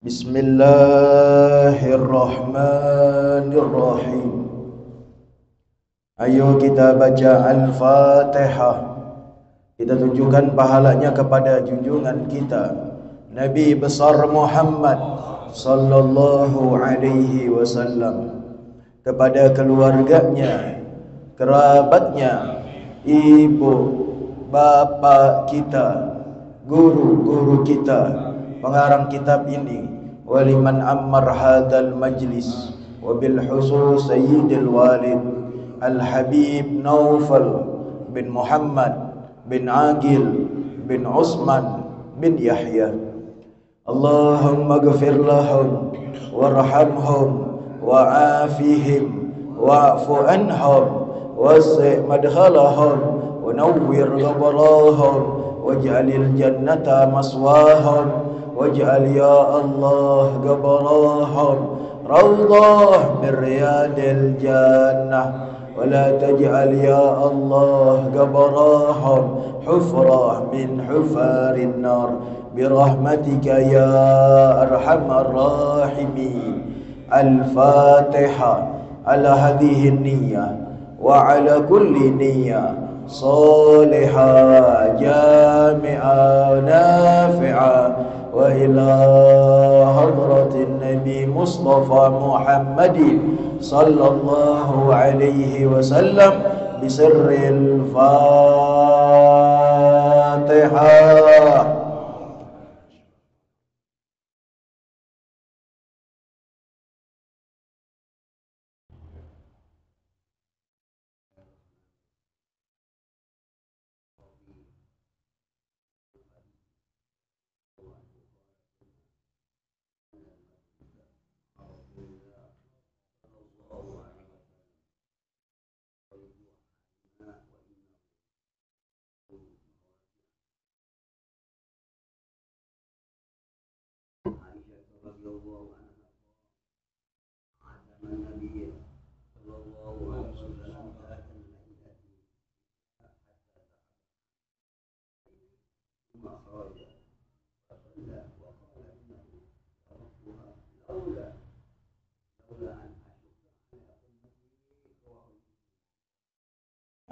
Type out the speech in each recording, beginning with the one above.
بسم الله الرحمن الرحيم ayo kita baca al-fatihah kita tunjukkan pahalanya kepada junjungan kita nabi besar Muhammad sallallahu alaihi wasallam kepada keluarganya kerabatnya ibu bapa kita guru-guru kita pengarang kitab ini ولمن أمر هذا المجلس وبالحصول سيد الوالد الحبيب نوفل بن محمد بن عاقل بن عثمان بن يحيى اللهم اغفر لهم وارحمهم وعافهم واعف عنهم وسع مدخلهم ونور غبراهم واجعل الجنة مسواهم واجعل يا الله قبراهم روضة من رياض الجنة ولا تجعل يا الله قبراهم حفرة من حفار النار برحمتك يا أرحم الراحمين الفاتحة على هذه النية وعلى كل نية صالحة جامعة نافعة وإلى حضرة النبي مصطفى محمد صلى الله عليه وسلم بسر الفاتحة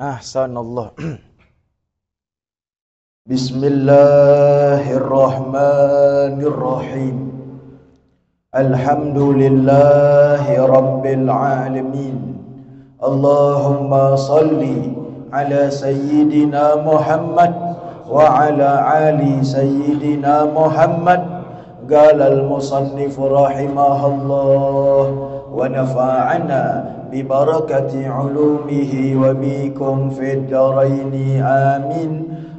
احسن الله بسم الله الرحمن الرحيم الحمد لله رب العالمين اللهم صل على سيدنا محمد wa ala ali sayyidina Muhammad قال المصنف رحمه الله ونفعنا ببركة علومه وبكم في الدارين آمين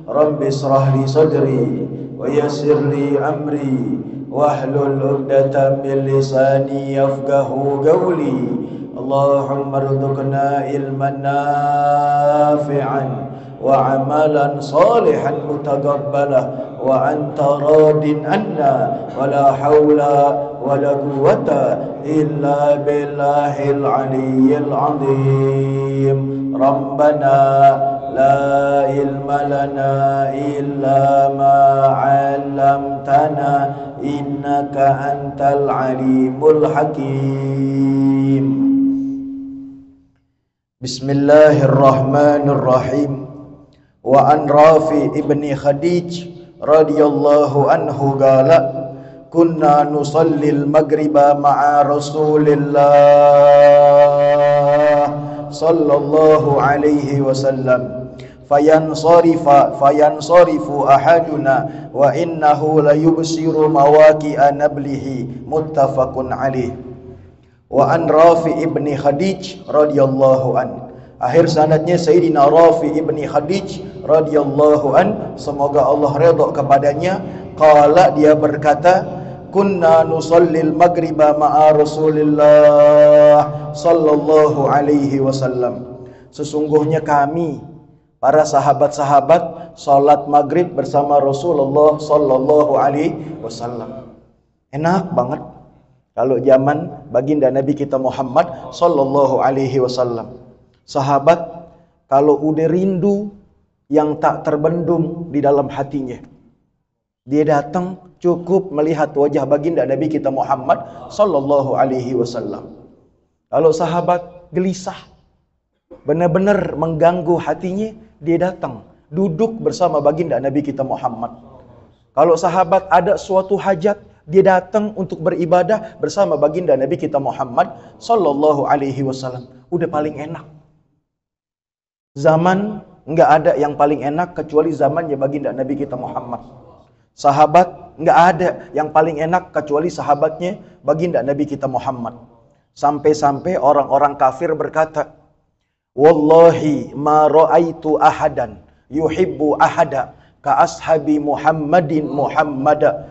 رب اشرح لي صدري ويسر لي أمري واحلل عقدة من لساني يفقه قولي اللهم ارزقنا علما نافعا وعملا صالحا متقبلا وأنت راض عنا ولا حول ولا قوة إلا بالله العلي العظيم ربنا لا علم لنا إلا ما علمتنا إنك أنت العليم الحكيم بسم الله الرحمن الرحيم وعن رافع ابن خديج رضي الله عنه قال كنا نصلي المغرب مع رسول الله صلى الله عليه وسلم فينصرف فينصرف أحدنا وإنه ليبصر مواكئ نبله متفق عليه وعن رافع ابن خديج رضي الله عنه Akhir sanadnya سيدنا Rafi ابن خديج radhiyallahu an semoga Allah redha kepadanya qala dia berkata kunna nusallil maghriba ma'a Rasulillah sallallahu alaihi wasallam sesungguhnya kami para sahabat-sahabat salat maghrib bersama Rasulullah sallallahu alaihi wasallam enak banget kalau zaman baginda Nabi kita Muhammad sallallahu alaihi wasallam sahabat kalau udah rindu yang tak terbendung di dalam hatinya. Dia datang cukup melihat wajah baginda Nabi kita Muhammad sallallahu alaihi wasallam. Kalau sahabat gelisah, benar-benar mengganggu hatinya, dia datang duduk bersama baginda Nabi kita Muhammad. Kalau sahabat ada suatu hajat, dia datang untuk beribadah bersama baginda Nabi kita Muhammad sallallahu alaihi wasallam. Udah paling enak. Zaman Enggak ada yang paling enak kecuali zamannya baginda Nabi kita Muhammad. Sahabat enggak ada yang paling enak kecuali sahabatnya baginda Nabi kita Muhammad. Sampai-sampai orang-orang kafir berkata, "Wallahi ma ra'aitu ahadan yuhibbu ahada ka ashabi Muhammadin Muhammada."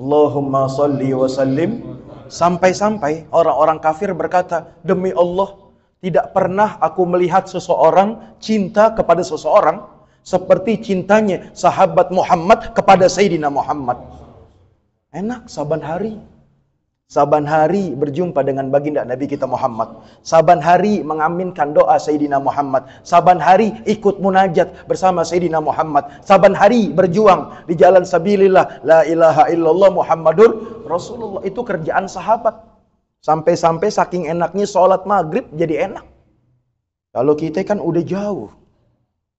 Allahumma salli wa sallim. Sampai-sampai orang-orang kafir berkata, "Demi Allah, tidak pernah aku melihat seseorang cinta kepada seseorang seperti cintanya sahabat Muhammad kepada Sayyidina Muhammad. Enak saban hari. Saban hari berjumpa dengan baginda Nabi kita Muhammad. Saban hari mengaminkan doa Sayyidina Muhammad. Saban hari ikut munajat bersama Sayyidina Muhammad. Saban hari berjuang di jalan sabilillah. La ilaha illallah Muhammadur Rasulullah. Itu kerjaan sahabat. Sampai-sampai saking enaknya sholat maghrib jadi enak. Kalau kita kan udah jauh.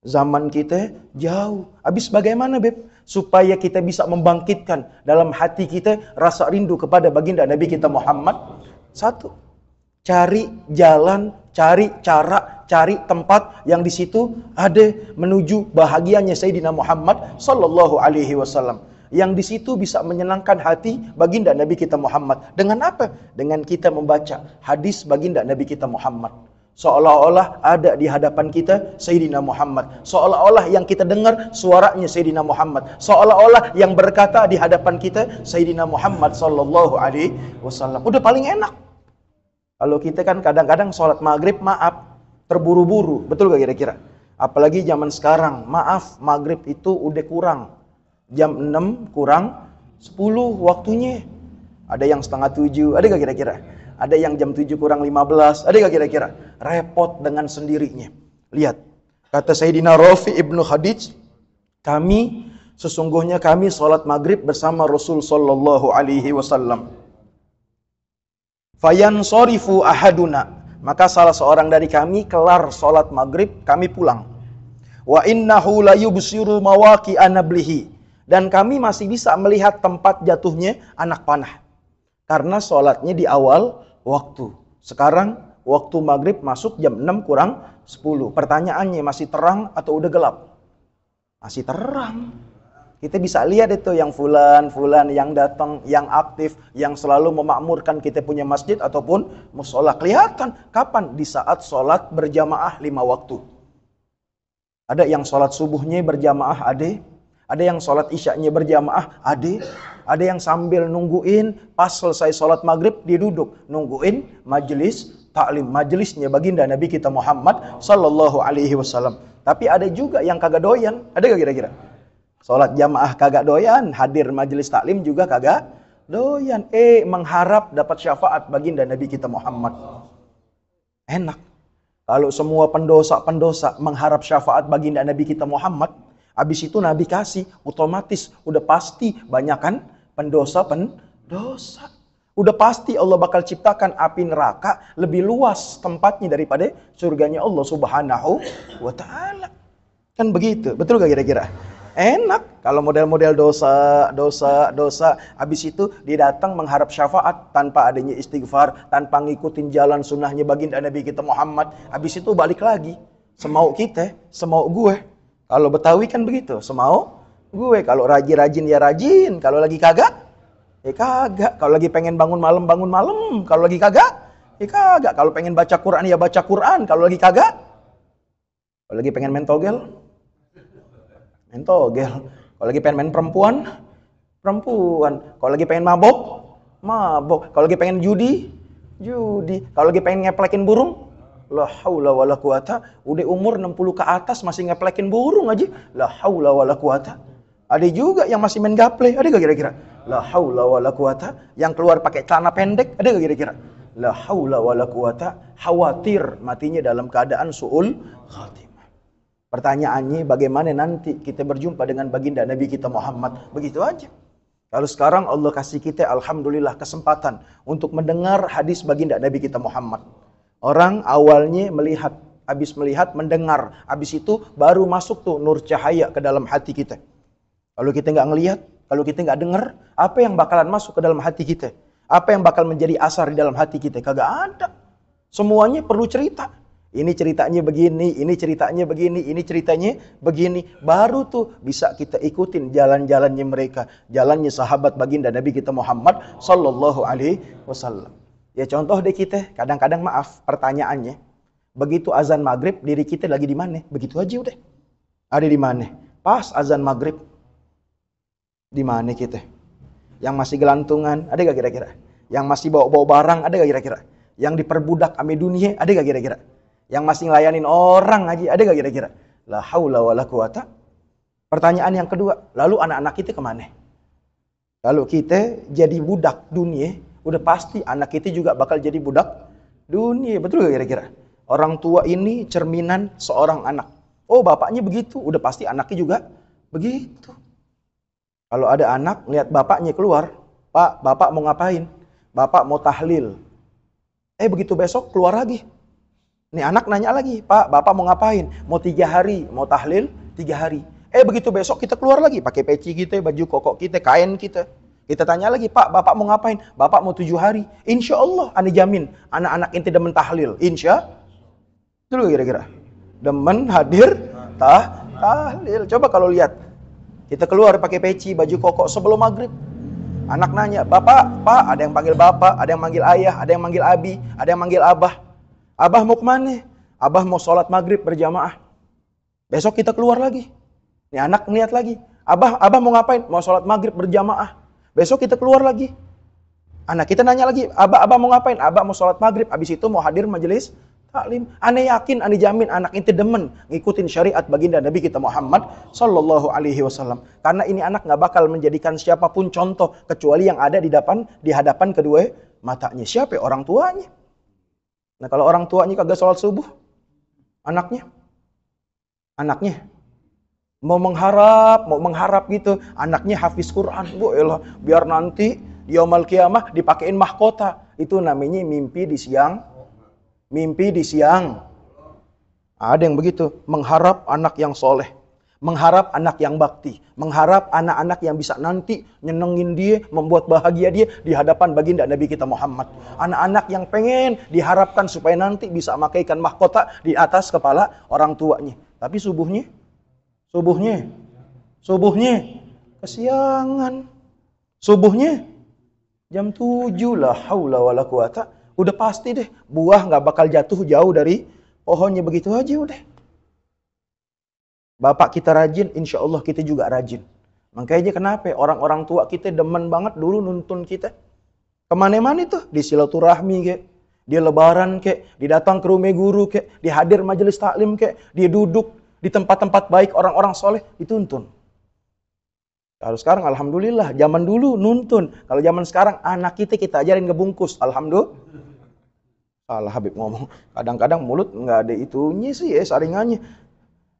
Zaman kita jauh. Habis bagaimana Beb? Supaya kita bisa membangkitkan dalam hati kita rasa rindu kepada baginda Nabi kita Muhammad. Satu, cari jalan, cari cara, cari tempat yang di situ ada menuju bahagianya Sayyidina Muhammad sallallahu alaihi wasallam yang di situ bisa menyenangkan hati baginda Nabi kita Muhammad. Dengan apa? Dengan kita membaca hadis baginda Nabi kita Muhammad. Seolah-olah ada di hadapan kita Sayyidina Muhammad. Seolah-olah yang kita dengar suaranya Sayyidina Muhammad. Seolah-olah yang berkata di hadapan kita Sayyidina Muhammad sallallahu alaihi wasallam. Udah paling enak. Kalau kita kan kadang-kadang sholat maghrib maaf terburu-buru, betul gak kira-kira? Apalagi zaman sekarang, maaf maghrib itu udah kurang jam 6 kurang 10 waktunya. Ada yang setengah 7, ada gak kira-kira? Ada yang jam 7 kurang 15, ada gak kira-kira? Repot dengan sendirinya. Lihat, kata Sayyidina Rafi Ibnu Khadij, kami sesungguhnya kami sholat maghrib bersama Rasul Sallallahu Alaihi Wasallam. Fayan sorifu ahaduna. Maka salah seorang dari kami kelar sholat maghrib, kami pulang. Wa innahu la yubsiru mawaki anablihi dan kami masih bisa melihat tempat jatuhnya anak panah. Karena sholatnya di awal waktu. Sekarang waktu maghrib masuk jam 6 kurang 10. Pertanyaannya masih terang atau udah gelap? Masih terang. Kita bisa lihat itu yang fulan, fulan yang datang, yang aktif, yang selalu memakmurkan kita punya masjid ataupun musola. Kelihatan kapan di saat sholat berjamaah lima waktu. Ada yang sholat subuhnya berjamaah ade, ada yang sholat isyaknya berjamaah, ada. Ada yang sambil nungguin pas selesai sholat maghrib dia duduk nungguin majelis taklim majelisnya baginda Nabi kita Muhammad Sallallahu Alaihi Wasallam. Tapi ada juga yang kagak doyan, ada gak kira-kira? Sholat jamaah kagak doyan, hadir majelis taklim juga kagak doyan. Eh, mengharap dapat syafaat baginda Nabi kita Muhammad. Enak. Kalau semua pendosa-pendosa mengharap syafaat baginda Nabi kita Muhammad, Habis itu Nabi kasih, otomatis udah pasti banyak kan pendosa pendosa. Udah pasti Allah bakal ciptakan api neraka lebih luas tempatnya daripada surganya Allah Subhanahu wa taala. Kan begitu, betul gak kira-kira? Enak kalau model-model dosa, dosa, dosa. Habis itu dia datang mengharap syafaat tanpa adanya istighfar, tanpa ngikutin jalan sunnahnya baginda Nabi kita Muhammad. Habis itu balik lagi. Semau kita, semau gue. Kalau Betawi kan begitu, semau gue. Kalau rajin-rajin ya rajin, kalau lagi kagak, ya kagak. Kalau lagi pengen bangun malam, bangun malam. Kalau lagi kagak, ya kagak. Kalau pengen baca Quran, ya baca Quran. Kalau lagi kagak, kalau lagi pengen main togel, main togel. Kalau lagi pengen main perempuan, perempuan. Kalau lagi pengen mabok, mabok. Kalau lagi pengen judi, judi. Kalau lagi pengen ngeplekin burung, La haula wala quwata. Udah umur 60 ke atas masih ngeplekin burung aja. La haula wala quwata. Ada juga yang masih main gaple, ada gak kira-kira? La haula wala quwata. Yang keluar pakai celana pendek, ada gak kira-kira? La haula wala quwata. Khawatir matinya dalam keadaan suul khatimah. Pertanyaannya bagaimana nanti kita berjumpa dengan baginda Nabi kita Muhammad? Begitu aja. Lalu sekarang Allah kasih kita alhamdulillah kesempatan untuk mendengar hadis baginda Nabi kita Muhammad. Orang awalnya melihat, habis melihat mendengar, habis itu baru masuk tuh nur cahaya ke dalam hati kita. Kalau kita nggak ngelihat, kalau kita nggak dengar, apa yang bakalan masuk ke dalam hati kita? Apa yang bakal menjadi asar di dalam hati kita? Kagak ada. Semuanya perlu cerita. Ini ceritanya begini, ini ceritanya begini, ini ceritanya begini. Baru tuh bisa kita ikutin jalan-jalannya mereka, jalannya sahabat baginda Nabi kita Muhammad sallallahu alaihi wasallam. Ya contoh deh kita, kadang-kadang maaf pertanyaannya. Begitu azan maghrib, diri kita lagi di mana? Begitu aja udah. Ada di mana? Pas azan maghrib, di mana kita? Yang masih gelantungan, ada gak kira-kira? Yang masih bawa-bawa barang, ada gak kira-kira? Yang diperbudak ame dunia, ada gak kira-kira? Yang masih ngelayanin orang aja, ada gak kira-kira? La haula wa la quwata. Pertanyaan yang kedua, lalu anak-anak kita kemana? Lalu kita jadi budak dunia, udah pasti anak kita juga bakal jadi budak dunia. Betul gak kira-kira? Orang tua ini cerminan seorang anak. Oh bapaknya begitu, udah pasti anaknya juga begitu. Kalau ada anak lihat bapaknya keluar, Pak, bapak mau ngapain? Bapak mau tahlil. Eh begitu besok keluar lagi. Nih anak nanya lagi, Pak, bapak mau ngapain? Mau tiga hari, mau tahlil tiga hari. Eh begitu besok kita keluar lagi pakai peci kita, baju kokok kita, kain kita. Kita tanya lagi, Pak, Bapak mau ngapain? Bapak mau tujuh hari. Insya Allah, Anda jamin. Anak-anak inti demen tahlil. Insya. Dulu kira-kira. Demen hadir tah tahlil. Coba kalau lihat. Kita keluar pakai peci, baju koko sebelum maghrib. Anak nanya, Bapak, Pak, ada yang panggil Bapak, ada yang manggil Ayah, ada yang manggil Abi, ada yang manggil Abah. Abah mau kemana? Abah mau sholat maghrib berjamaah. Besok kita keluar lagi. Nih anak ngeliat lagi. Abah, abah mau ngapain? Mau sholat maghrib berjamaah. Besok kita keluar lagi. Anak kita nanya lagi, Abah, Abah mau ngapain? Abah mau sholat maghrib, abis itu mau hadir majelis taklim. Ane yakin, ane jamin anak itu demen ngikutin syariat baginda Nabi kita Muhammad Sallallahu Alaihi Wasallam. Karena ini anak nggak bakal menjadikan siapapun contoh kecuali yang ada di depan, di hadapan kedua matanya. Siapa orang tuanya? Nah kalau orang tuanya kagak sholat subuh, anaknya, anaknya mau mengharap, mau mengharap gitu. Anaknya hafiz Quran, bu elah, biar nanti di yaumul kiamah dipakein mahkota. Itu namanya mimpi di siang. Mimpi di siang. Ada yang begitu, mengharap anak yang soleh, mengharap anak yang bakti, mengharap anak-anak yang bisa nanti nyenengin dia, membuat bahagia dia di hadapan baginda Nabi kita Muhammad. Anak-anak yang pengen diharapkan supaya nanti bisa makaikan mahkota di atas kepala orang tuanya. Tapi subuhnya Subuhnya. Subuhnya kesiangan. Subuhnya jam tujuh lah haula wala quwata. Udah pasti deh buah nggak bakal jatuh jauh dari pohonnya begitu aja udah. Bapak kita rajin, insya Allah kita juga rajin. Makanya kenapa ya, orang-orang tua kita demen banget dulu nuntun kita. Kemana-mana tuh, di silaturahmi kayak, di lebaran kayak, datang ke rumah guru kayak, di hadir majelis taklim kayak, dia duduk di tempat-tempat baik orang-orang soleh dituntun. Kalau sekarang alhamdulillah, zaman dulu nuntun. Kalau zaman sekarang anak kita kita ajarin ngebungkus. Alhamdulillah. Salah Habib ngomong. Kadang-kadang mulut nggak ada itunya sih ya saringannya.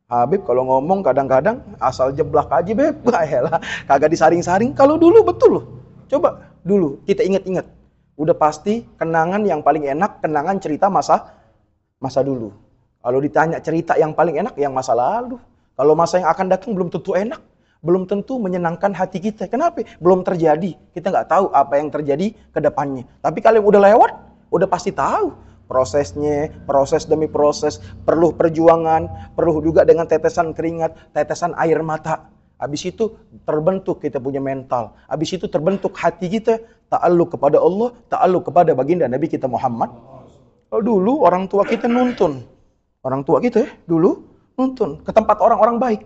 Habib kalau ngomong kadang-kadang asal jeblak aja beb. lah kagak disaring-saring. Kalau dulu betul loh. Coba dulu kita ingat-ingat. Udah pasti kenangan yang paling enak, kenangan cerita masa masa dulu. Kalau ditanya cerita yang paling enak, yang masa lalu. Kalau masa yang akan datang belum tentu enak. Belum tentu menyenangkan hati kita. Kenapa? Belum terjadi. Kita nggak tahu apa yang terjadi ke depannya. Tapi kalau yang udah lewat, udah pasti tahu prosesnya, proses demi proses, perlu perjuangan, perlu juga dengan tetesan keringat, tetesan air mata. Habis itu terbentuk kita punya mental. Habis itu terbentuk hati kita ta'alluq kepada Allah, ta'alluq kepada baginda Nabi kita Muhammad. Kalau dulu orang tua kita nuntun, orang tua gitu ya, dulu nuntun ke tempat orang-orang baik.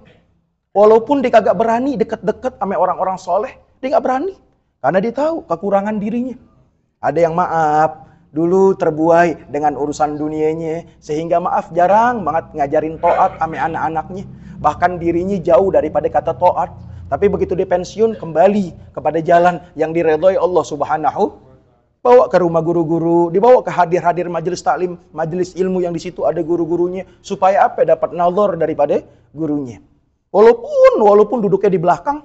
Walaupun dia kagak berani deket-deket sama orang-orang soleh, dia nggak berani. Karena dia tahu kekurangan dirinya. Ada yang maaf, dulu terbuai dengan urusan dunianya. Sehingga maaf jarang banget ngajarin to'at ame anak-anaknya. Bahkan dirinya jauh daripada kata to'at. Tapi begitu dia pensiun kembali kepada jalan yang diredoi Allah subhanahu bawa ke rumah guru-guru, dibawa ke hadir-hadir majelis taklim, majelis ilmu yang di situ ada guru-gurunya, supaya apa? Dapat nalar daripada gurunya. Walaupun walaupun duduknya di belakang,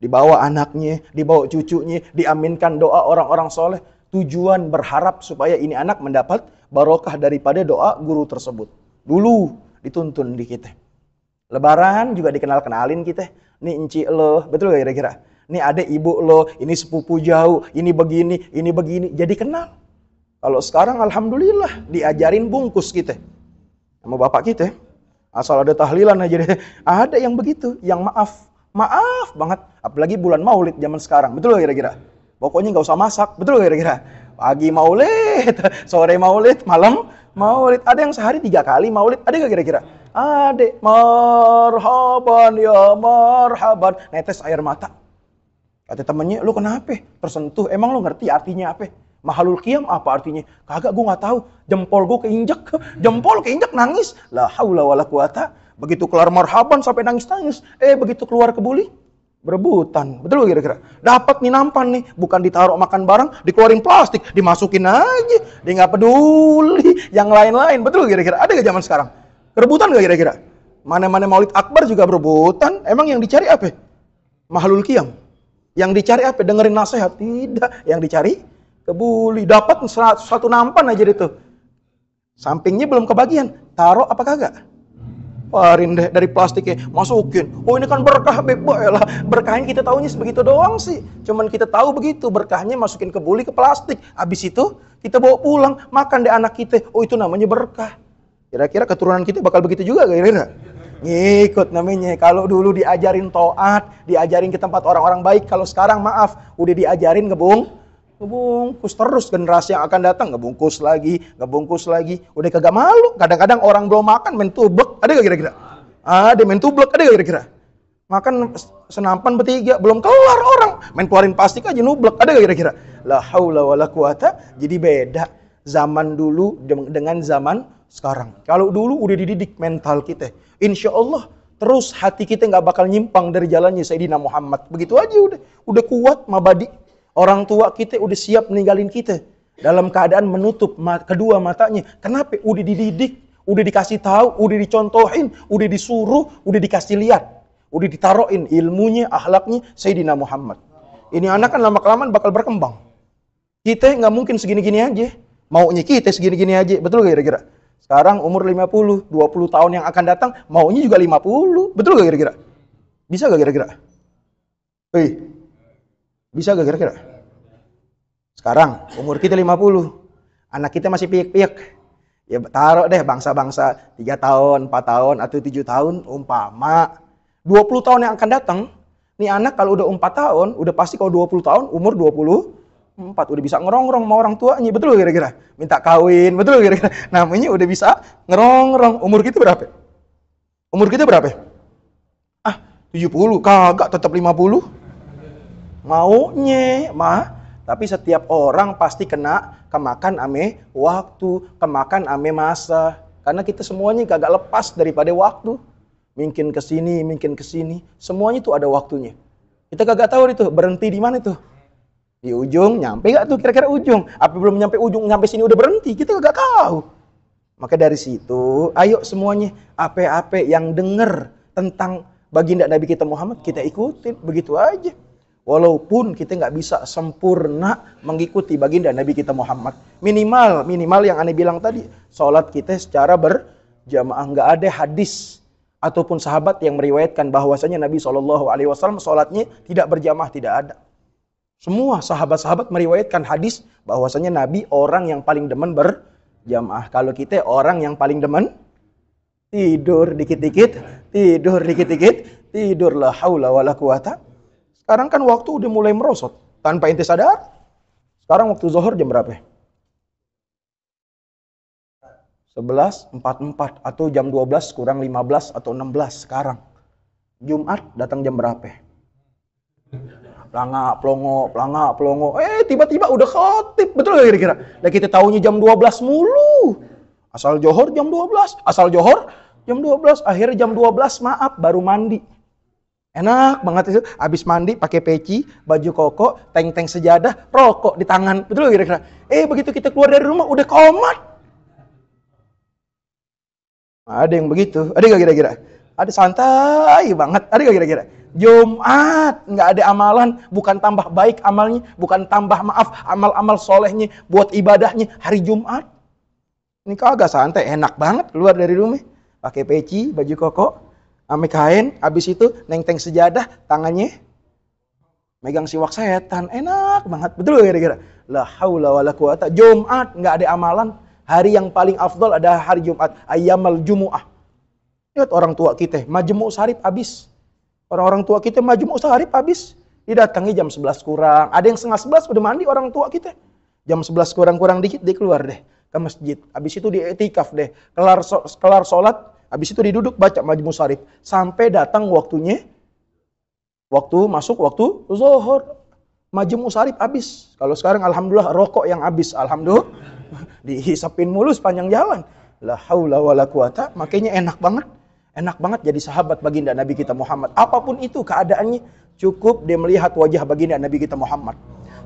dibawa anaknya, dibawa cucunya, diaminkan doa orang-orang soleh. Tujuan berharap supaya ini anak mendapat barokah daripada doa guru tersebut. Dulu dituntun di kita. Lebaran juga dikenal-kenalin kita. Nih enci lo, betul gak kira-kira? Ini ada ibu lo, ini sepupu jauh, ini begini, ini begini. Jadi kenal. Kalau sekarang Alhamdulillah diajarin bungkus kita. Sama bapak kita. Asal ada tahlilan aja deh. Ada yang begitu, yang maaf. Maaf banget. Apalagi bulan maulid zaman sekarang. Betul kira-kira? Pokoknya nggak usah masak. Betul kira-kira? Pagi maulid, sore maulid, malam maulid. Ada yang sehari tiga kali maulid. Ada nggak kira-kira? Ada. marhaban ya marhaban. Netes air mata. Kata temennya, lu kenapa? Tersentuh. Emang lu ngerti artinya apa? Mahalul kiam apa artinya? Kagak gue gak tahu. Jempol gue keinjek, jempol keinjak nangis. La haula wala quwata. Begitu keluar marhaban sampai nangis-nangis. Eh begitu keluar kebuli berebutan. Betul kira-kira? Dapat nih nampan nih, bukan ditaruh makan barang, dikeluarin plastik, dimasukin aja. Dia nggak peduli yang lain-lain. Betul kira-kira? Ada gak zaman sekarang? Rebutan gak kira-kira? Mana-mana Maulid Akbar juga berebutan. Emang yang dicari apa? Mahalul kiam. Yang dicari apa? Dengerin nasihat? Tidak. Yang dicari kebuli. Dapat satu nampan aja itu. Sampingnya belum kebagian. Taruh apa kagak? Parin deh dari plastiknya, masukin. Oh ini kan berkah, lah. Berkahnya kita tahunya sebegitu doang sih. Cuman kita tahu begitu, berkahnya masukin kebuli ke plastik. Habis itu kita bawa pulang, makan deh anak kita. Oh itu namanya berkah. Kira-kira keturunan kita bakal begitu juga kira-kira? Ngikut namanya. Kalau dulu diajarin toat, diajarin ke tempat orang-orang baik. Kalau sekarang maaf, udah diajarin ngebung. Ngebungkus terus generasi yang akan datang. Ngebungkus lagi, ngebungkus lagi. Udah kagak malu. Kadang-kadang orang belum makan main tubek. Ada gak kira-kira? Ada main tubek ada gak kira-kira? Makan senampan bertiga, belum keluar orang. Main keluarin plastik aja nublek, ada gak kira-kira? La haula wa la jadi beda. Zaman dulu dengan zaman sekarang. Kalau dulu udah dididik mental kita, insya Allah terus hati kita nggak bakal nyimpang dari jalannya Sayyidina Muhammad. Begitu aja udah, udah kuat mabadi. Orang tua kita udah siap ninggalin kita dalam keadaan menutup kedua matanya. Kenapa? Udah dididik, udah dikasih tahu, udah dicontohin, udah disuruh, udah dikasih lihat, udah ditaruhin ilmunya, ahlaknya Sayyidina Muhammad. Ini anak kan lama kelamaan bakal berkembang. Kita nggak mungkin segini-gini aja. Maunya kita segini-gini aja. Betul gak kira-kira? Sekarang umur 50, 20 tahun yang akan datang, maunya juga 50. Betul gak kira-kira? Bisa gak kira-kira? Hei, bisa gak kira-kira? Sekarang umur kita 50, anak kita masih piyek-piyek. Ya taruh deh bangsa-bangsa 3 tahun, 4 tahun, atau 7 tahun umpama. 20 tahun yang akan datang, nih anak kalau udah 4 tahun, udah pasti kalau 20 tahun, umur 20 tahun. Empat, udah bisa ngerongrong sama orang tuanya, betul kira-kira? Minta kawin, betul kira-kira? Namanya udah bisa ngerongrong. Umur kita berapa? Umur kita berapa? Ah, 70, kagak tetap 50. Maunya, mah. Tapi setiap orang pasti kena kemakan ame waktu, kemakan ame masa. Karena kita semuanya kagak lepas daripada waktu. Mungkin kesini mungkin kesini Semuanya itu ada waktunya. Kita kagak tahu itu berhenti di mana tuh. Di ujung, nyampe gak tuh kira-kira ujung? Apa belum nyampe ujung, nyampe sini udah berhenti? Kita gak tahu. Maka dari situ, ayo semuanya, apa-apa yang dengar tentang baginda Nabi kita Muhammad, kita ikutin. Begitu aja. Walaupun kita nggak bisa sempurna mengikuti baginda Nabi kita Muhammad. Minimal, minimal yang aneh bilang tadi, sholat kita secara berjamaah. Nggak ada hadis ataupun sahabat yang meriwayatkan bahwasanya Nabi Shallallahu Alaihi Wasallam sholatnya tidak berjamaah tidak ada. Semua sahabat-sahabat meriwayatkan hadis bahwasanya Nabi orang yang paling demen berjamaah. Kalau kita orang yang paling demen tidur dikit-dikit, tidur dikit-dikit, tidur la haula wala quwata. Sekarang kan waktu udah mulai merosot tanpa inti sadar. Sekarang waktu zuhur jam berapa? 11.44 atau jam 12 kurang 15 atau 16 sekarang. Jumat datang jam berapa? pelanga pelongo pelanga pelongo eh tiba-tiba udah khotib betul gak kira-kira lah kita tahunya jam 12 mulu asal johor jam 12 asal johor jam 12 akhirnya jam 12 maaf baru mandi enak banget itu habis mandi pakai peci baju koko teng-teng sejadah rokok di tangan betul gak kira-kira eh begitu kita keluar dari rumah udah komat ada yang begitu ada gak kira-kira ada santai banget. Ada gak kira-kira? Jumat, nggak ada amalan, bukan tambah baik amalnya, bukan tambah maaf amal-amal solehnya, buat ibadahnya hari Jumat. Ini agak santai, enak banget keluar dari rumah. Pakai peci, baju koko, ame kain, habis itu neng sejadah, tangannya megang siwak setan, enak banget. Betul gak kira-kira? La haula la quwata. Jumat nggak ada amalan, hari yang paling afdol ada hari Jumat, ayamal jumuah Lihat orang tua kita, majemuk sarip habis. Orang-orang tua kita majemuk sarip habis. Didatangi jam 11 kurang. Ada yang setengah 11 udah mandi orang tua kita. Jam 11 kurang-kurang dikit dia keluar deh ke masjid. Habis itu di etikaf deh. Kelar so, kelar sholat, habis itu diduduk baca majmu sarip. sampai datang waktunya waktu masuk waktu zuhur. Majmu sarip habis. Kalau sekarang alhamdulillah rokok yang habis alhamdulillah dihisapin mulu sepanjang jalan. La haula wala quwata, makanya enak banget. Enak banget jadi sahabat baginda Nabi kita Muhammad. Apapun itu keadaannya, cukup dia melihat wajah baginda Nabi kita Muhammad.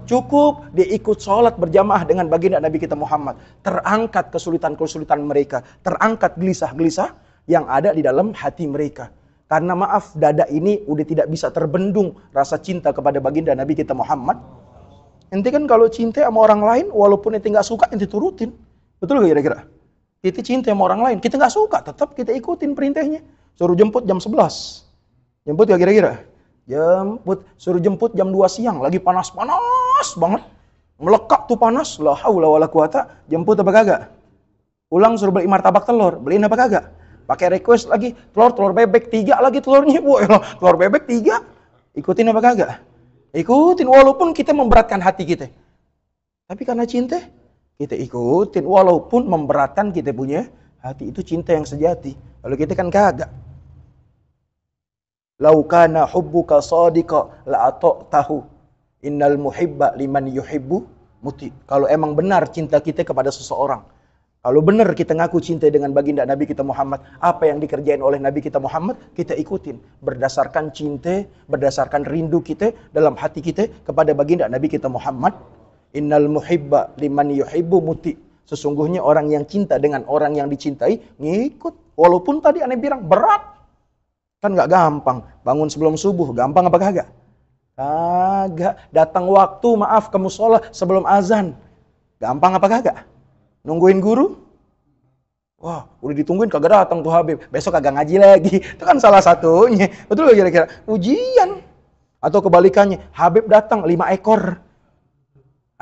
Cukup dia ikut sholat berjamaah dengan baginda Nabi kita Muhammad. Terangkat kesulitan-kesulitan mereka. Terangkat gelisah-gelisah yang ada di dalam hati mereka. Karena maaf, dada ini udah tidak bisa terbendung rasa cinta kepada baginda Nabi kita Muhammad. nanti kan kalau cinta sama orang lain, walaupun dia nggak suka, nanti turutin. Betul gak kira-kira? Kita cinta sama orang lain. Kita nggak suka, tetap kita ikutin perintahnya. Suruh jemput jam 11. Jemput gak kira-kira? Jemput. Suruh jemput jam 2 siang. Lagi panas-panas banget. Melekat tuh panas. La haula wala quwata. Jemput apa kagak? Pulang suruh beli martabak telur. Beliin apa kagak? Pakai request lagi. Telur, telur bebek. Tiga lagi telurnya. Wah, telur bebek tiga. Ikutin apa kagak? Ikutin. Walaupun kita memberatkan hati kita. Tapi karena cinta, kita ikutin walaupun memberatkan kita punya hati itu cinta yang sejati. Lalu kita kan kagak. Laukana hubbuka sadiqa la tahu. Innal muhibba liman yuhibbu muti. Kalau emang benar cinta kita kepada seseorang. Kalau benar kita ngaku cinta dengan baginda Nabi kita Muhammad, apa yang dikerjain oleh Nabi kita Muhammad, kita ikutin. Berdasarkan cinta, berdasarkan rindu kita dalam hati kita kepada baginda Nabi kita Muhammad Innal muhibba liman yuhibbu muti. Sesungguhnya orang yang cinta dengan orang yang dicintai ngikut. Walaupun tadi aneh bilang berat. Kan nggak gampang. Bangun sebelum subuh gampang apa kagak? Kagak. Datang waktu maaf kamu sholat sebelum azan. Gampang apa kagak? Nungguin guru? Wah, udah ditungguin kagak datang tuh Habib. Besok kagak ngaji lagi. Itu kan salah satunya. Betul gak kira-kira? Ujian. Atau kebalikannya, Habib datang lima ekor.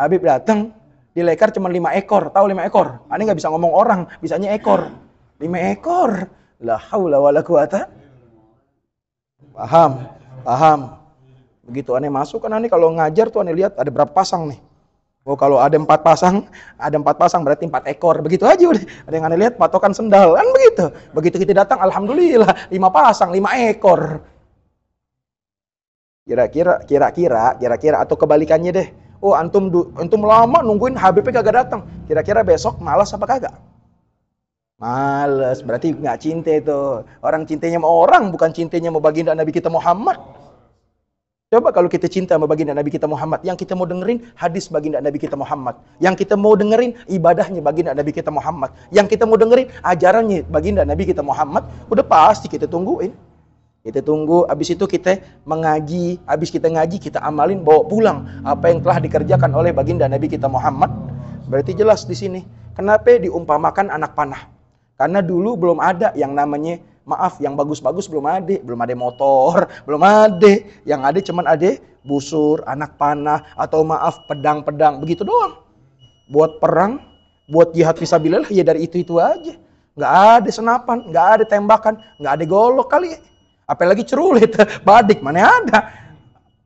Habib datang, di lekar cuma lima ekor. Tahu lima ekor? Ani ah, nggak bisa ngomong orang, bisanya ekor. Lima ekor. La haula wala kuwata. Paham? Paham? Begitu aneh masuk kan aneh kalau ngajar tuh aneh lihat ada berapa pasang nih. Oh kalau ada empat pasang, ada empat pasang berarti empat ekor, begitu aja udah. Ada yang aneh lihat patokan sendal, kan begitu. Begitu kita datang, alhamdulillah lima pasang, lima ekor. Kira-kira, kira-kira, kira-kira atau kebalikannya deh Oh antum antum lama nungguin HBP kagak datang. Kira-kira besok malas apa kagak? Malas berarti nggak cinta itu. Orang cintanya sama orang, bukan cintanya sama baginda Nabi kita Muhammad. Coba kalau kita cinta sama baginda Nabi kita Muhammad, yang kita mau dengerin hadis baginda Nabi kita Muhammad. Yang kita mau dengerin ibadahnya baginda Nabi kita Muhammad. Yang kita mau dengerin ajarannya baginda Nabi kita Muhammad, udah pasti kita tungguin. Kita tunggu, habis itu kita mengaji, habis kita ngaji, kita amalin, bawa pulang apa yang telah dikerjakan oleh baginda Nabi kita Muhammad. Berarti jelas di sini, kenapa diumpamakan anak panah? Karena dulu belum ada yang namanya maaf yang bagus-bagus belum ada, belum ada motor, belum ada. Yang ada cuman ada busur, anak panah atau maaf pedang-pedang begitu doang. Buat perang, buat jihad visabilillah, ya dari itu-itu aja. Nggak ada senapan, nggak ada tembakan, nggak ada golok kali. Ya. Apalagi cerulit, badik, mana ada.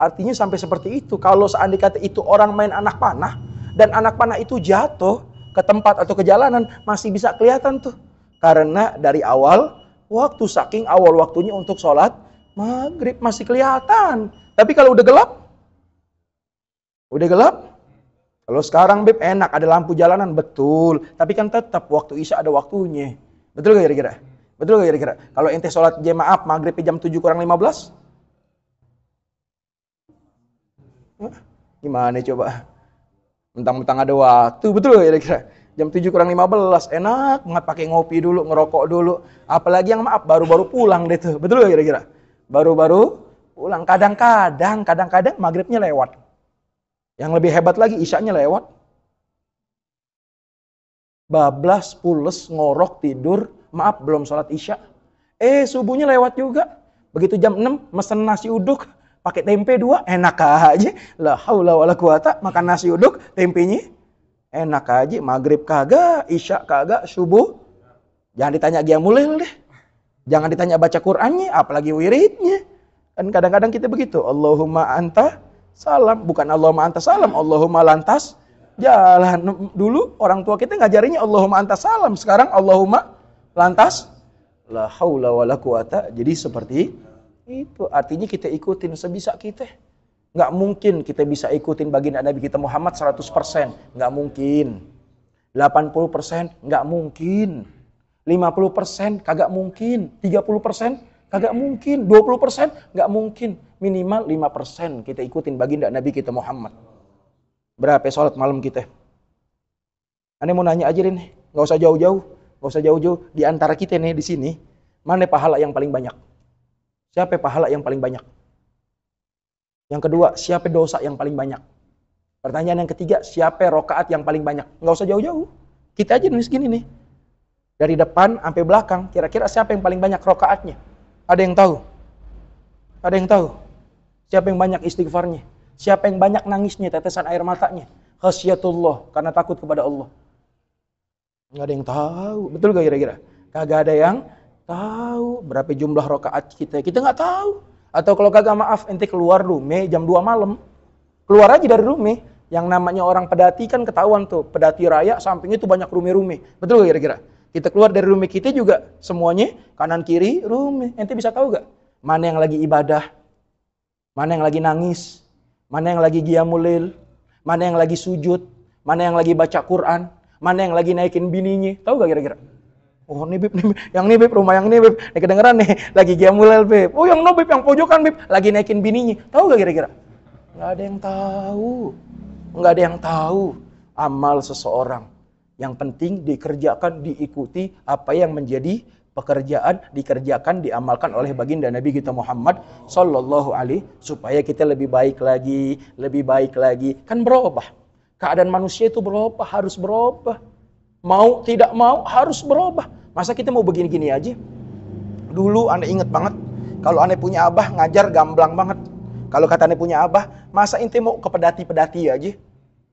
Artinya sampai seperti itu. Kalau seandainya kata itu orang main anak panah, dan anak panah itu jatuh ke tempat atau ke jalanan, masih bisa kelihatan tuh. Karena dari awal, waktu saking awal waktunya untuk sholat, maghrib masih kelihatan. Tapi kalau udah gelap, udah gelap, kalau sekarang beb enak ada lampu jalanan betul, tapi kan tetap waktu isya ada waktunya. Betul gak kira-kira? Betul gak kira-kira? Kalau ente sholat jemaah maghrib jam 7 kurang 15? belas? Gimana coba? Mentang-mentang ada waktu, betul gak kira-kira? Jam 7 kurang 15, enak banget pakai ngopi dulu, ngerokok dulu. Apalagi yang maaf, baru-baru pulang deh tuh. Betul gak kira-kira? Baru-baru pulang. Kadang-kadang, kadang-kadang maghribnya lewat. Yang lebih hebat lagi, isyaknya lewat bablas, pules, ngorok, tidur, Maaf, belum sholat isya. Eh, subuhnya lewat juga. Begitu jam 6, mesen nasi uduk, pakai tempe dua, enak aja. La haula wala quwata, makan nasi uduk, tempenya enak aja. Maghrib kagak, isya kagak, subuh. Jangan ditanya dia mulih deh. Jangan ditanya baca Qur'annya, apalagi wiridnya. Kan kadang-kadang kita begitu. Allahumma anta salam. Bukan Allahumma anta salam. Allahumma lantas jalan. Dulu orang tua kita ngajarinya Allahumma anta salam. Sekarang Allahumma lantas la haula wala quwata. Jadi seperti itu artinya kita ikutin sebisa kita. Nggak mungkin kita bisa ikutin baginda Nabi kita Muhammad 100%. Nggak mungkin. 80% nggak mungkin. 50% kagak mungkin. 30% kagak mungkin. 20% nggak mungkin. Minimal 5% kita ikutin baginda Nabi kita Muhammad. Berapa sholat malam kita? Anda mau nanya aja deh Nggak usah jauh-jauh. Gak usah jauh-jauh, di antara kita nih di sini, mana pahala yang paling banyak? Siapa pahala yang paling banyak? Yang kedua, siapa dosa yang paling banyak? Pertanyaan yang ketiga, siapa rokaat yang paling banyak? Nggak usah jauh-jauh. Kita aja nulis gini nih. Dari depan sampai belakang, kira-kira siapa yang paling banyak rokaatnya? Ada yang tahu? Ada yang tahu? Siapa yang banyak istighfarnya? Siapa yang banyak nangisnya, tetesan air matanya? Khasyatullah, karena takut kepada Allah. Enggak ada yang tahu. Betul gak kira-kira? Kagak ada yang tahu berapa jumlah rokaat kita. Kita nggak tahu. Atau kalau kagak maaf, ente keluar rume jam 2 malam. Keluar aja dari rumi Yang namanya orang pedati kan ketahuan tuh. Pedati raya, sampingnya tuh banyak rumi-rumi Betul gak kira-kira? Kita keluar dari rumi kita juga semuanya kanan kiri rumi Ente bisa tahu gak? Mana yang lagi ibadah? Mana yang lagi nangis? Mana yang lagi giamulil? Mana yang lagi sujud? Mana yang lagi baca Quran? Mana yang lagi naikin bininya? Tahu gak kira-kira? Oh ini Bib, nih, yang ini Bib, rumah yang ini Bib. Ini kedengeran nih, lagi gemulel Bib. Oh yang no Bib, yang pojokan Bib. Lagi naikin bininya. Tahu gak kira-kira? Gak ada yang tahu. Gak ada yang tahu amal seseorang. Yang penting dikerjakan, diikuti apa yang menjadi pekerjaan dikerjakan diamalkan oleh baginda Nabi kita Muhammad sallallahu alaihi supaya kita lebih baik lagi, lebih baik lagi. Kan berubah. Keadaan manusia itu berubah, harus berubah. Mau tidak mau harus berubah. Masa kita mau begini-gini aja? Dulu Anda ingat banget, kalau Anda punya abah ngajar gamblang banget. Kalau kata Anda punya abah, masa inti mau ke pedati-pedati aja?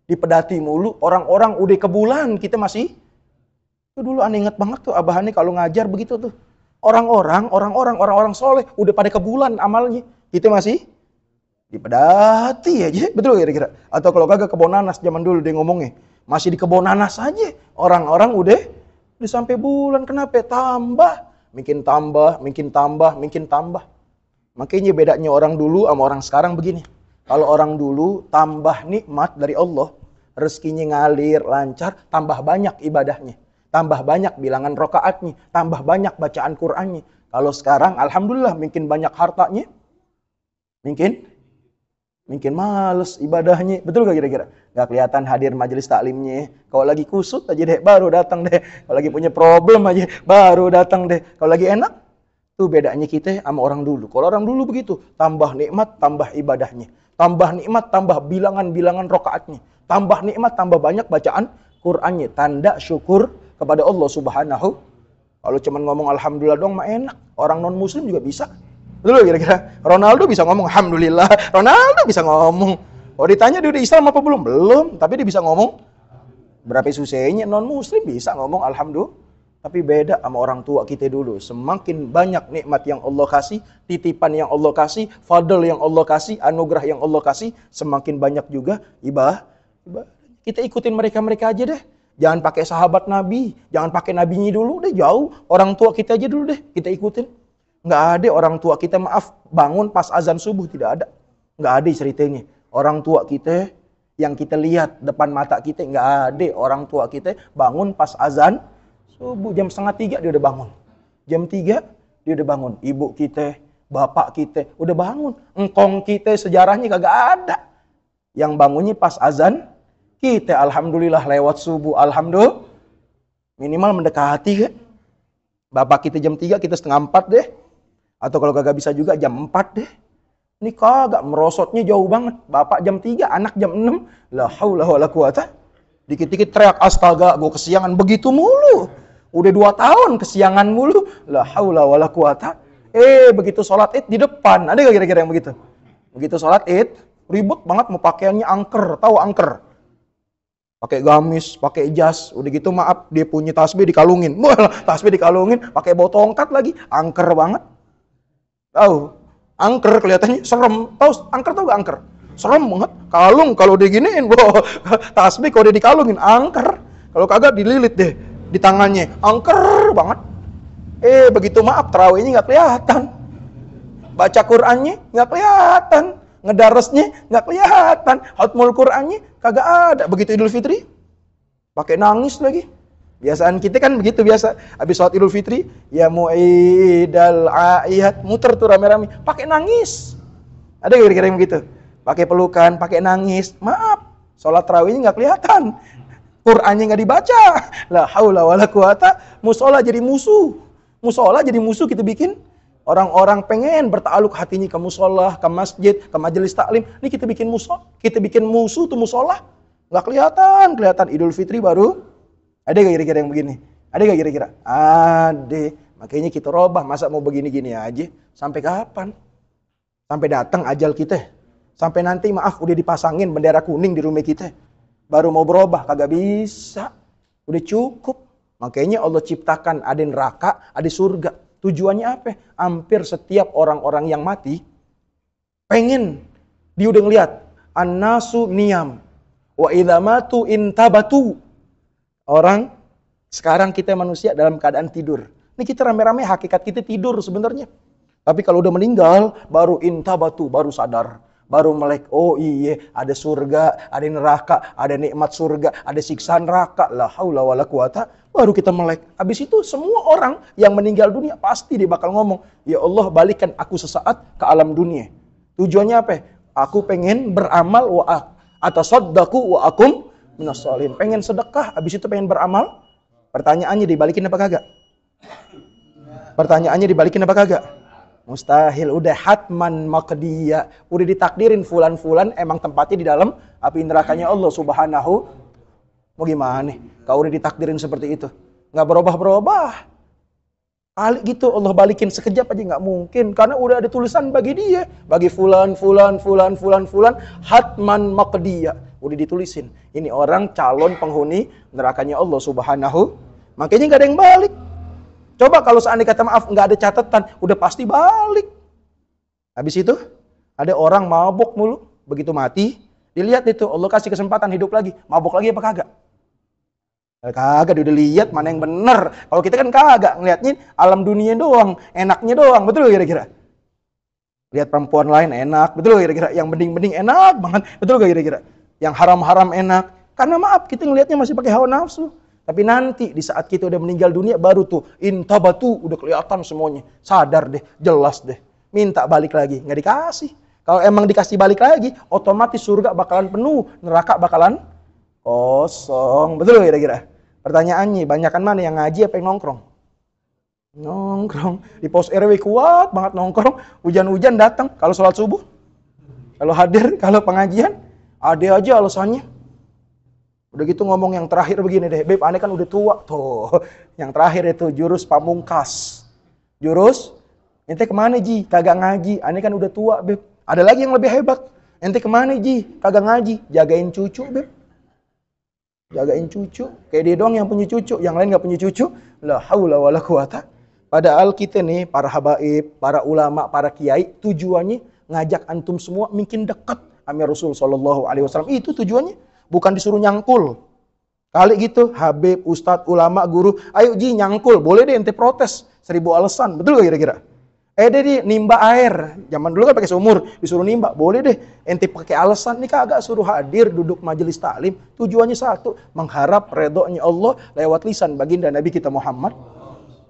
Di pedati mulu, orang-orang udah ke bulan, kita masih itu dulu anda ingat banget tuh abah aneh kalau ngajar begitu tuh. Orang-orang, orang-orang, orang-orang soleh udah pada ke bulan amalnya. Kita masih dipedati aja, betul kira-kira. Atau kalau kagak kebun nanas zaman dulu dia ngomongnya, masih di kebun nanas aja. Orang-orang udah udah sampai bulan kenapa? Ya? Tambah, mungkin tambah, mungkin tambah, mungkin tambah. Makanya bedanya orang dulu sama orang sekarang begini. Kalau orang dulu tambah nikmat dari Allah, rezekinya ngalir lancar, tambah banyak ibadahnya, tambah banyak bilangan rokaatnya, tambah banyak bacaan Qur'annya. Kalau sekarang, alhamdulillah, mungkin banyak hartanya, mungkin Mungkin males ibadahnya, betul gak kira-kira? Gak kelihatan hadir majelis taklimnya. Kalau lagi kusut aja deh, baru datang deh. Kalau lagi punya problem aja, baru datang deh. Kalau lagi enak, tuh bedanya kita sama orang dulu. Kalau orang dulu begitu, tambah nikmat, tambah ibadahnya. Tambah nikmat, tambah bilangan-bilangan rokaatnya. Tambah nikmat, tambah banyak bacaan Qurannya. Tanda syukur kepada Allah Subhanahu. Kalau cuman ngomong Alhamdulillah dong, mah enak. Orang non-muslim juga bisa Dulu kira-kira Ronaldo bisa ngomong alhamdulillah. Ronaldo bisa ngomong. Oh ditanya dia udah Islam apa belum? Belum, tapi dia bisa ngomong. Berapa susahnya non muslim bisa ngomong alhamdulillah. Tapi beda sama orang tua kita dulu. Semakin banyak nikmat yang Allah kasih, titipan yang Allah kasih, fadl yang Allah kasih, anugerah yang Allah kasih, semakin banyak juga ibadah. Iba. Kita ikutin mereka-mereka aja deh. Jangan pakai sahabat Nabi, jangan pakai nabinya dulu deh, jauh. Orang tua kita aja dulu deh, kita ikutin. Nggak ada orang tua kita, maaf, bangun pas azan subuh, tidak ada. Nggak ada ceritanya. Orang tua kita yang kita lihat depan mata kita, nggak ada orang tua kita bangun pas azan subuh. Jam setengah tiga dia udah bangun. Jam tiga dia udah bangun. Ibu kita, bapak kita udah bangun. Engkong kita sejarahnya kagak ada. Yang bangunnya pas azan, kita alhamdulillah lewat subuh, alhamdulillah. Minimal mendekati ke. Bapak kita jam tiga kita setengah empat deh. Atau kalau kagak bisa juga jam 4 deh. Ini kagak merosotnya jauh banget. Bapak jam 3, anak jam 6. La haula wala quwata. Dikit-dikit teriak astaga gue kesiangan begitu mulu. Udah dua tahun kesiangan mulu. La haula wala quwata. Eh begitu sholat id di depan. Ada gak kira-kira yang begitu? Begitu sholat id ribut banget mau pakaiannya angker. Tahu angker? pakai gamis, pakai jas, udah gitu maaf dia punya tasbih dikalungin, Wah, tasbih dikalungin, pakai botongkat tongkat lagi, angker banget. Tahu? Angker kelihatannya serem. Tahu angker tahu gak angker? Serem banget. Kalung kalau dia giniin bro. Tasbih kalau dia dikalungin angker. Kalau kagak dililit deh di tangannya. Angker banget. Eh, begitu maaf terawihnya nggak kelihatan. Baca Qur'annya nggak kelihatan. Ngedaresnya nggak kelihatan. hotmul Qur'annya kagak ada. Begitu Idul Fitri, pakai nangis lagi. Biasaan kita kan begitu biasa. Habis sholat Idul Fitri, ya muidal aihat muter tuh rame-rame, pakai nangis. Ada kira-kira yang begitu? Pakai pelukan, pakai nangis. Maaf, sholat terawihnya nggak kelihatan. Qur'annya nggak dibaca. lah haula wala quwata, musola jadi musuh. Musola jadi musuh kita bikin Orang-orang pengen bertaluk hatinya ke musola, ke masjid, ke majelis taklim. Ini kita bikin musuh, kita bikin musuh tuh musola. Nggak kelihatan, kelihatan Idul Fitri baru ada gak kira-kira yang begini? Ada gak kira-kira? Ada. Makanya kita robah. Masa mau begini-gini aja? Sampai kapan? Sampai datang ajal kita. Sampai nanti maaf udah dipasangin bendera kuning di rumah kita. Baru mau berubah. Kagak bisa. Udah cukup. Makanya Allah ciptakan ada neraka, ada surga. Tujuannya apa? Hampir setiap orang-orang yang mati pengen dia udah ngeliat nasu niyam wa idza matu intabatu Orang sekarang kita manusia dalam keadaan tidur. Ini kita rame-rame hakikat kita tidur sebenarnya. Tapi kalau udah meninggal, baru inta batu, baru sadar. Baru melek, oh iya, ada surga, ada neraka, ada nikmat surga, ada siksa neraka. La haula wala quwata, baru kita melek. Habis itu semua orang yang meninggal dunia pasti dia bakal ngomong, ya Allah balikan aku sesaat ke alam dunia. Tujuannya apa? Aku pengen beramal wa atasaddaku wa akum minasolin. Pengen sedekah, habis itu pengen beramal. Pertanyaannya dibalikin apa kagak? Pertanyaannya dibalikin apa kagak? Mustahil, udah hatman makdia. Udah ditakdirin fulan-fulan emang tempatnya di dalam api nerakanya Allah subhanahu. Mau gimana Kau udah ditakdirin seperti itu. Nggak berubah-berubah balik gitu Allah balikin sekejap aja nggak mungkin karena udah ada tulisan bagi dia bagi fulan fulan fulan fulan fulan hatman makdia udah ditulisin ini orang calon penghuni nerakanya Allah subhanahu makanya nggak ada yang balik coba kalau seandainya kata maaf nggak ada catatan udah pasti balik habis itu ada orang mabuk mulu begitu mati dilihat itu Allah kasih kesempatan hidup lagi mabuk lagi apa kagak Eh, kagak udah lihat mana yang benar. Kalau kita kan kagak ngeliatnya alam dunia doang, enaknya doang, betul gak kira-kira. Lihat perempuan lain enak, betul gak kira-kira. Yang bening-bening enak banget, betul gak kira-kira. Yang haram-haram enak. Karena maaf kita ngelihatnya masih pakai hawa nafsu. Tapi nanti di saat kita udah meninggal dunia baru tuh intabatu udah kelihatan semuanya. Sadar deh, jelas deh. Minta balik lagi, nggak dikasih. Kalau emang dikasih balik lagi, otomatis surga bakalan penuh, neraka bakalan kosong. Betul kira-kira? Pertanyaannya, banyakan mana yang ngaji apa yang nongkrong? Nongkrong. Di pos RW kuat banget nongkrong. Hujan-hujan datang. Kalau sholat subuh, kalau hadir, kalau pengajian, ada aja alasannya. Udah gitu ngomong yang terakhir begini deh, Beb, aneh kan udah tua tuh. Yang terakhir itu jurus pamungkas. Jurus, ente kemana Ji? Kagak ngaji, aneh kan udah tua, Beb. Ada lagi yang lebih hebat. Ente kemana Ji? Kagak ngaji, jagain cucu, Beb jagain cucu kayak dia doang yang punya cucu yang lain nggak punya cucu la haula wala quwata padahal kita nih para habaib para ulama para kiai tujuannya ngajak antum semua mungkin dekat sama Rasul sallallahu alaihi wasallam itu tujuannya bukan disuruh nyangkul kali gitu habib ustadz ulama guru ayo ji nyangkul boleh deh ente protes seribu alasan betul gak kira-kira Eh deh nimba air. Zaman dulu kan pakai sumur, disuruh nimba. Boleh deh, ente pakai alasan nih kagak suruh hadir duduk majelis taklim. Tujuannya satu, mengharap redohnya Allah lewat lisan baginda Nabi kita Muhammad.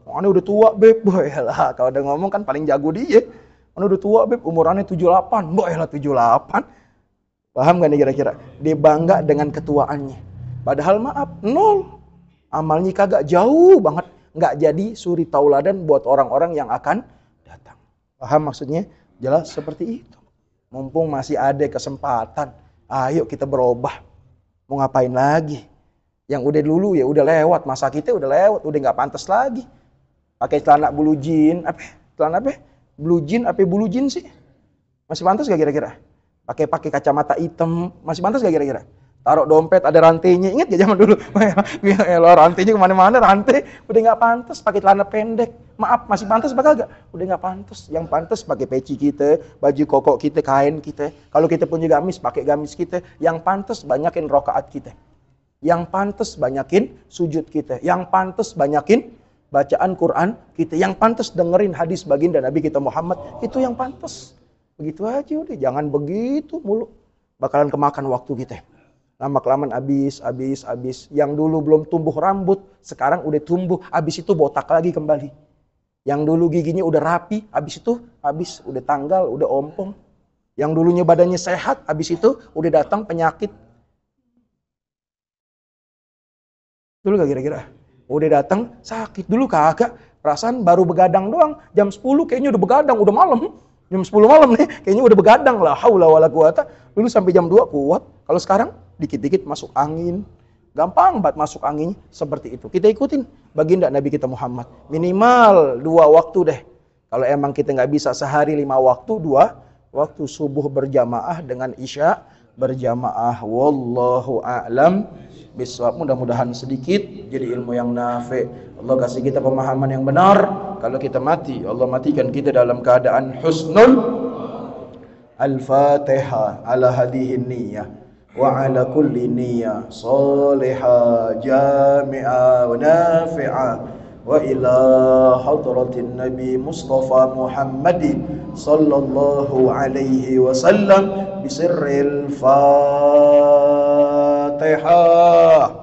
Oh, ini udah tua, Beb. Boleh lah, kalau ada ngomong kan paling jago dia. Ini udah tua, Beb. Umurannya 78. Boleh lah 78. Paham gak nih kira-kira? Dia bangga dengan ketuaannya. Padahal maaf, nol. Amalnya kagak jauh banget. Nggak jadi suri tauladan buat orang-orang yang akan Paham maksudnya? Jelas seperti itu. Mumpung masih ada kesempatan, ayo kita berubah. Mau ngapain lagi? Yang udah dulu ya udah lewat, masa kita udah lewat, udah nggak pantas lagi. Pakai celana bulu jin, apa? Celana apa? Blue jin apa bulu jin sih? Masih pantas gak kira-kira? Pakai pakai kacamata hitam, masih pantas gak kira-kira? taruh dompet ada rantainya ingat ya zaman dulu ya lo rantainya kemana-mana rantai udah nggak pantas pakai celana pendek maaf masih pantas bakal gak udah nggak pantas yang pantas pakai peci kita baju kokok kita kain kita kalau kita punya gamis pakai gamis kita yang pantas banyakin rokaat kita yang pantas banyakin sujud kita yang pantas banyakin bacaan Quran kita yang pantas dengerin hadis baginda Nabi kita Muhammad itu yang pantas begitu aja udah jangan begitu mulu bakalan kemakan waktu kita lama kelamaan habis, habis, habis. Yang dulu belum tumbuh rambut, sekarang udah tumbuh, habis itu botak lagi kembali. Yang dulu giginya udah rapi, habis itu habis, udah tanggal, udah ompong. Yang dulunya badannya sehat, habis itu udah datang penyakit. Dulu gak kira-kira? Udah datang sakit. Dulu kagak, perasaan baru begadang doang. Jam 10 kayaknya udah begadang, udah malam jam 10 malam nih kayaknya udah begadang lah haula wala dulu sampai jam 2 kuat kalau sekarang dikit-dikit masuk angin. Gampang banget masuk angin seperti itu. Kita ikutin baginda Nabi kita Muhammad. Minimal dua waktu deh. Kalau emang kita nggak bisa sehari lima waktu, dua waktu subuh berjamaah dengan isya berjamaah. Wallahu a'lam biswab. Mudah-mudahan sedikit jadi ilmu yang nafik Allah kasih kita pemahaman yang benar. Kalau kita mati, Allah matikan kita dalam keadaan husnul Al-Fatihah ala hadihin niyah. وعلى كل نية صالحة جامعة ونافعة وإلى حضرة النبي مصطفى محمد صلى الله عليه وسلم بسر الفاتحة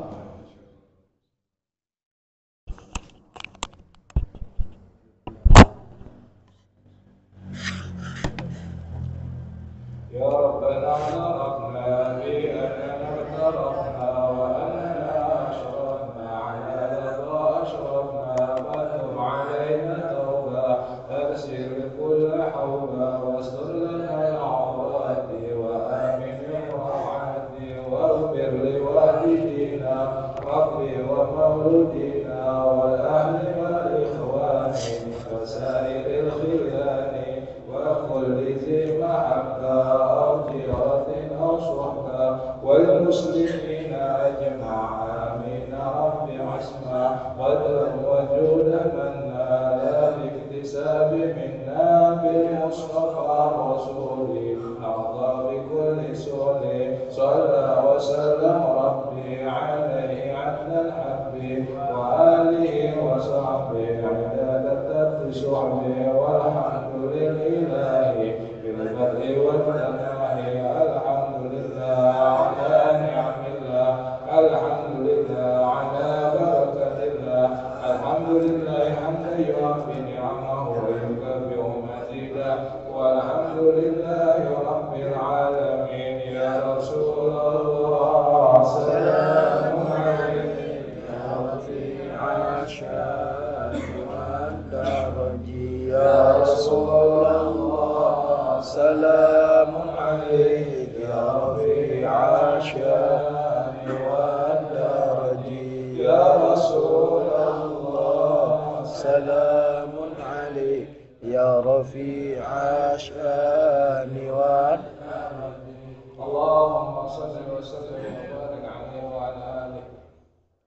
منا بالمصطفى رسوله أرضى بكل سوله صلى وسلم ربي عليه عدل الحب وآله وصحبه عدد الدف والحمد لله بالبدء والثناء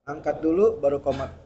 angkat dulu baru komat